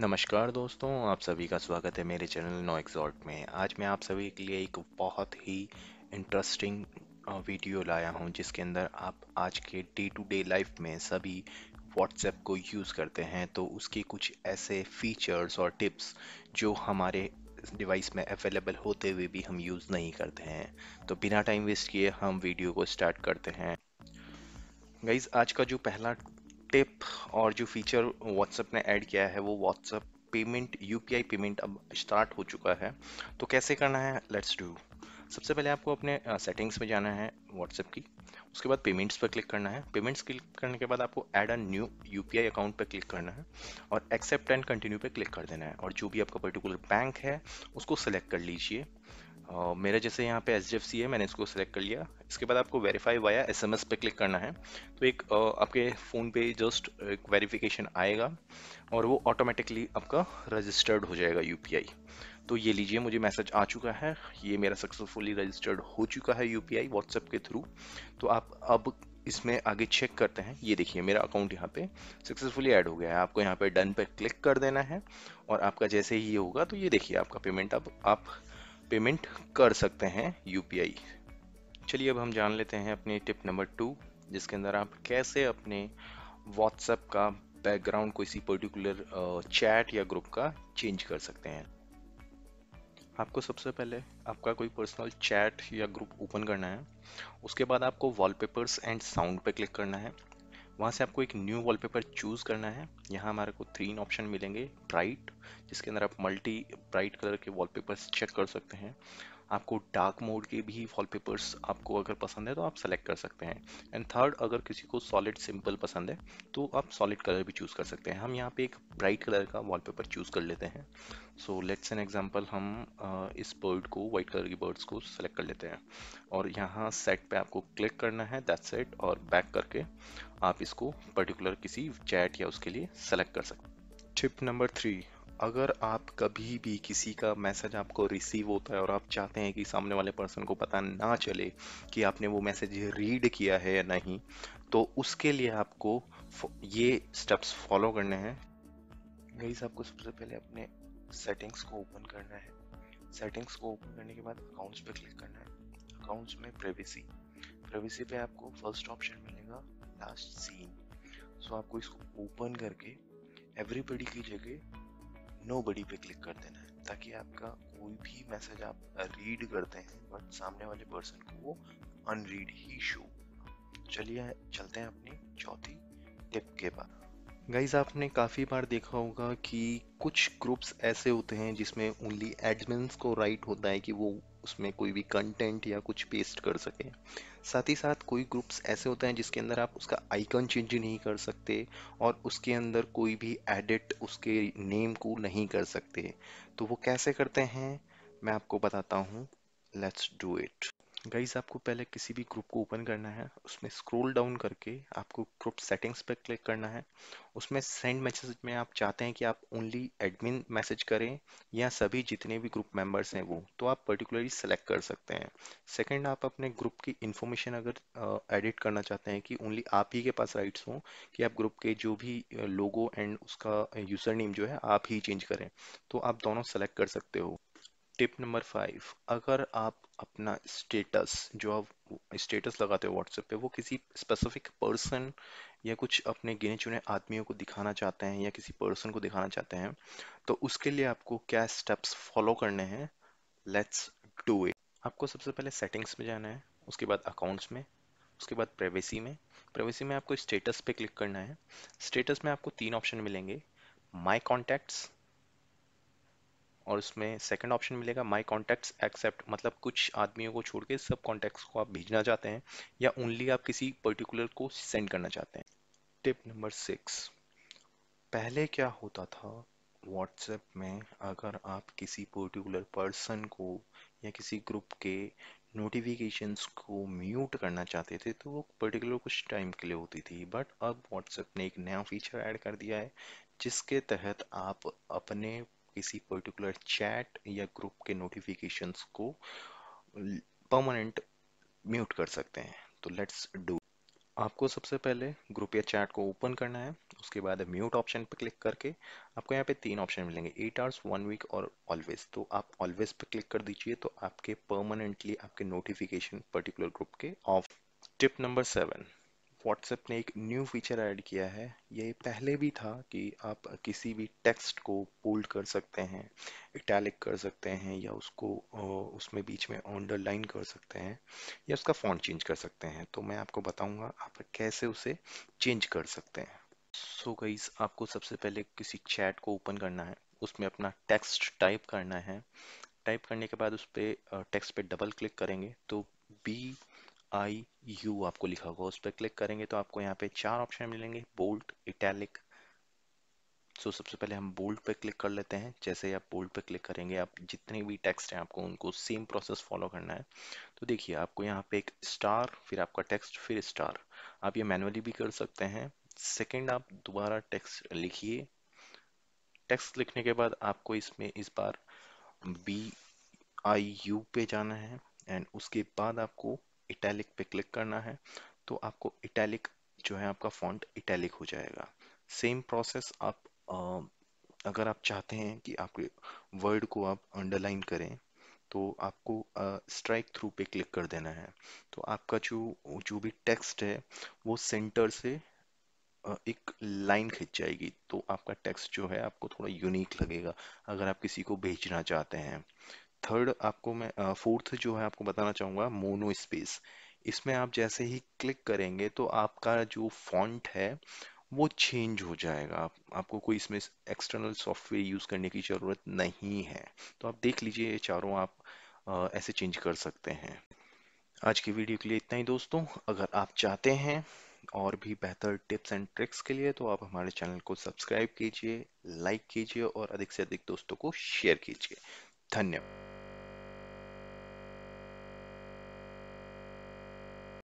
नमस्कार दोस्तों आप सभी का स्वागत है मेरे चैनल नो एक्सॉर्ट में आज मैं आप सभी के लिए एक बहुत ही इंटरेस्टिंग वीडियो लाया हूं जिसके अंदर आप आज के डे टू डे लाइफ में सभी व्हाट्सएप को यूज़ करते हैं तो उसके कुछ ऐसे फीचर्स और टिप्स जो हमारे डिवाइस में अवेलेबल होते हुए भी हम यूज़ नहीं करते हैं तो बिना टाइम वेस्ट किए हम वीडियो को स्टार्ट करते हैं गाइज आज का जो पहला टिप और जो फीचर व्हाट्सएप ने ऐड किया है वो व्हाट्सएप पेमेंट यू पेमेंट अब स्टार्ट हो चुका है तो कैसे करना है लेट्स डू सबसे पहले आपको अपने सेटिंग्स में जाना है व्हाट्सएप की उसके बाद पेमेंट्स पर क्लिक करना है पेमेंट्स क्लिक करने के बाद आपको add a new U account पर क्लिक करना है और एक्सेप्ट एंड कंटिन्यू पर क्लिक कर देना है और जो भी आपका पर्टिकुलर बैंक है उसको सेलेक्ट कर लीजिए और मेरा जैसे यहाँ पे एच है मैंने इसको सेलेक्ट कर लिया इसके बाद आपको वेरीफाई वाया एस पे क्लिक करना है तो एक आपके फ़ोन पे जस्ट एक वेरिफिकेशन आएगा और वो ऑटोमेटिकली आपका रजिस्टर्ड हो जाएगा यू तो ये लीजिए मुझे मैसेज आ चुका है ये मेरा सक्सेसफुली रजिस्टर्ड हो चुका है यू पी के थ्रू तो आप अब इसमें आगे चेक करते हैं ये देखिए मेरा अकाउंट यहाँ पे सक्सेसफुली ऐड हो गया है आपको यहाँ पे डन पे क्लिक कर देना है और आपका जैसे ही ये होगा तो ये देखिए आपका पेमेंट अब आप पेमेंट कर सकते हैं यू चलिए अब हम जान लेते हैं अपनी टिप नंबर टू जिसके अंदर आप कैसे अपने व्हाट्सएप का बैकग्राउंड इसी पर्टिकुलर चैट या ग्रुप का चेंज कर सकते हैं आपको सबसे पहले आपका कोई पर्सनल चैट या ग्रुप ओपन करना है उसके बाद आपको वॉलपेपर्स एंड साउंड पे क्लिक करना है वहाँ से आपको एक न्यू वॉलपेपर चूज़ करना है यहाँ हमारे को तीन ऑप्शन मिलेंगे ब्राइट जिसके अंदर आप मल्टी ब्राइट कलर के वॉलपेपर्स चेक कर सकते हैं आपको डार्क मोड के भी वॉलपेपर्स आपको अगर पसंद है तो आप सेलेक्ट कर सकते हैं एंड थर्ड अगर किसी को सॉलिड सिंपल पसंद है तो आप सॉलिड कलर भी चूज़ कर सकते हैं हम यहाँ पे एक ब्राइट कलर का वॉलपेपर चूज़ कर लेते हैं सो लेट्स एन एग्जांपल हम इस बर्ड को वाइट कलर की बर्ड्स को सेलेक्ट कर लेते हैं और यहाँ सेट पर आपको क्लिक करना है दैट सेट और बैक करके आप इसको पर्टिकुलर किसी चैट या उसके लिए सेलेक्ट कर सकते हैं टिप नंबर थ्री अगर आप कभी भी किसी का मैसेज आपको रिसीव होता है और आप चाहते हैं कि सामने वाले पर्सन को पता ना चले कि आपने वो मैसेज रीड किया है या नहीं तो उसके लिए आपको ये स्टेप्स फॉलो करने हैं गाइस आपको सबसे पहले अपने सेटिंग्स को ओपन करना है सेटिंग्स को ओपन करने के बाद अकाउंट्स पे क्लिक करना है अकाउंट्स में प्राइवेसी प्राइवेसी पे आपको फर्स्ट ऑप्शन मिलेगा लास्ट सीन सो आपको इसको ओपन करके एवरीबडी की जगह नो बडी पे क्लिक कर देना है ताकि आपका कोई भी मैसेज आप रीड करते हैं बट सामने वाले पर्सन को वो अनरीड ही शो चलिए चलते हैं अपनी चौथी टिप के बाद गाइज आपने काफ़ी बार देखा होगा कि कुछ ग्रुप्स ऐसे होते हैं जिसमें ओनली एडमिन्स को राइट होता है कि वो उसमें कोई भी कंटेंट या कुछ पेस्ट कर सके साथ ही साथ कोई ग्रुप्स ऐसे होते हैं जिसके अंदर आप उसका आइकन चेंज नहीं कर सकते और उसके अंदर कोई भी एडिट उसके नेम को नहीं कर सकते तो वो कैसे करते हैं मैं आपको बताता हूँ लेट्स डू इट गाइज आपको पहले किसी भी ग्रुप को ओपन करना है उसमें स्क्रॉल डाउन करके आपको ग्रुप सेटिंग्स पे क्लिक करना है उसमें सेंड मैसेज में आप चाहते हैं कि आप ओनली एडमिन मैसेज करें या सभी जितने भी ग्रुप मेंबर्स हैं वो तो आप पर्टिकुलरली सेलेक्ट कर सकते हैं सेकंड आप अपने ग्रुप की इन्फॉर्मेशन अगर एडिट करना चाहते हैं कि ओनली आप ही के पास राइट्स हों कि आप ग्रुप के जो भी लोगो एंड उसका यूज़र नेम जो है आप ही चेंज करें तो आप दोनों सेलेक्ट कर सकते हो टिप नंबर फाइव अगर आप अपना स्टेटस जो आप स्टेटस लगाते हो व्हाट्सएप पे वो किसी स्पेसिफिक पर्सन या कुछ अपने गिने चुने आदमियों को दिखाना चाहते हैं या किसी पर्सन को दिखाना चाहते हैं तो उसके लिए आपको क्या स्टेप्स फॉलो करने हैं लेट्स डू इट आपको सबसे पहले सेटिंग्स में जाना है उसके बाद अकाउंट्स में उसके बाद प्राइवेसी में प्राइवेसी में आपको स्टेटस पे क्लिक करना है स्टेटस में आपको तीन ऑप्शन मिलेंगे माई कॉन्टैक्ट्स और उसमें सेकंड ऑप्शन मिलेगा माय कॉन्टैक्ट्स एक्सेप्ट मतलब कुछ आदमियों को छोड़ के सब कॉन्टैक्ट्स को आप भेजना चाहते हैं या ओनली आप किसी पर्टिकुलर को सेंड करना चाहते हैं टिप नंबर सिक्स पहले क्या होता था व्हाट्सएप में अगर आप किसी पर्टिकुलर पर्सन को या किसी ग्रुप के नोटिफिकेशंस को म्यूट करना चाहते थे तो वो पर्टिकुलर कुछ टाइम के लिए होती थी बट अब व्हाट्सएप ने एक नया फीचर ऐड कर दिया है जिसके तहत आप अपने किसी पर्टिकुलर चैट या ग्रुप के नोटिफिकेशंस को परमानेंट म्यूट कर सकते हैं तो लेट्स डू आपको सबसे पहले ग्रुप या चैट को ओपन करना है उसके बाद म्यूट ऑप्शन पर क्लिक करके आपको यहाँ पे तीन ऑप्शन मिलेंगे एट आवर्स वन वीक और ऑलवेज तो आप ऑलवेज पर क्लिक कर दीजिए तो आपके परमानेंटली आपके नोटिफिकेशन पर्टिकुलर ग्रुप के off tip number seven WhatsApp ने एक न्यू फीचर ऐड किया है ये पहले भी था कि आप किसी भी टेक्स्ट को बोल्ड कर सकते हैं इटैलिक कर सकते हैं या उसको उसमें बीच में अंडरलाइन कर सकते हैं या उसका फॉन्ट चेंज कर सकते हैं तो मैं आपको बताऊंगा आप कैसे उसे चेंज कर सकते हैं सो so गईस आपको सबसे पहले किसी चैट को ओपन करना है उसमें अपना टेक्स्ट टाइप करना है टाइप करने के बाद उस पर टेक्स्ट पे डबल क्लिक करेंगे तो बी आई यू आपको लिखा होगा उस पर क्लिक करेंगे तो आपको यहाँ पे चार ऑप्शन मिलेंगे बोल्ट इटैलिक सो सबसे पहले हम बोल्ट पे क्लिक कर लेते हैं जैसे आप बोल्ट पे क्लिक करेंगे आप जितने भी टेक्स्ट हैं आपको उनको सेम प्रोसेस फॉलो करना है तो देखिए आपको यहाँ पे एक स्टार फिर आपका टेक्स्ट फिर स्टार आप ये मैनुअली भी कर सकते हैं सेकेंड आप दोबारा टेक्स्ट लिखिए टेक्स्ट लिखने के बाद आपको इसमें इस बार बी आई यू पे जाना है एंड उसके बाद आपको इटैलिक पे क्लिक करना है तो आपको इटैलिक जो है आपका फॉन्ट इटैलिक हो जाएगा सेम प्रोसेस आप अगर आप चाहते हैं कि आपके वर्ड को आप अंडरलाइन करें तो आपको स्ट्राइक थ्रू पे क्लिक कर देना है तो आपका जो जो भी टेक्स्ट है वो सेंटर से एक लाइन खिंच जाएगी तो आपका टेक्स्ट जो है आपको थोड़ा यूनिक लगेगा अगर आप किसी को भेजना चाहते हैं थर्ड आपको मैं फोर्थ जो है आपको बताना चाहूँगा मोनो स्पेस इसमें आप जैसे ही क्लिक करेंगे तो आपका जो फॉन्ट है वो चेंज हो जाएगा आप, आपको कोई इसमें एक्सटर्नल सॉफ्टवेयर यूज़ करने की ज़रूरत नहीं है तो आप देख लीजिए ये चारों आप आ, ऐसे चेंज कर सकते हैं आज की वीडियो के लिए इतना ही दोस्तों अगर आप चाहते हैं और भी बेहतर टिप्स एंड ट्रिक्स के लिए तो आप हमारे चैनल को सब्सक्राइब कीजिए लाइक कीजिए और अधिक से अधिक दोस्तों को शेयर कीजिए धन्यवाद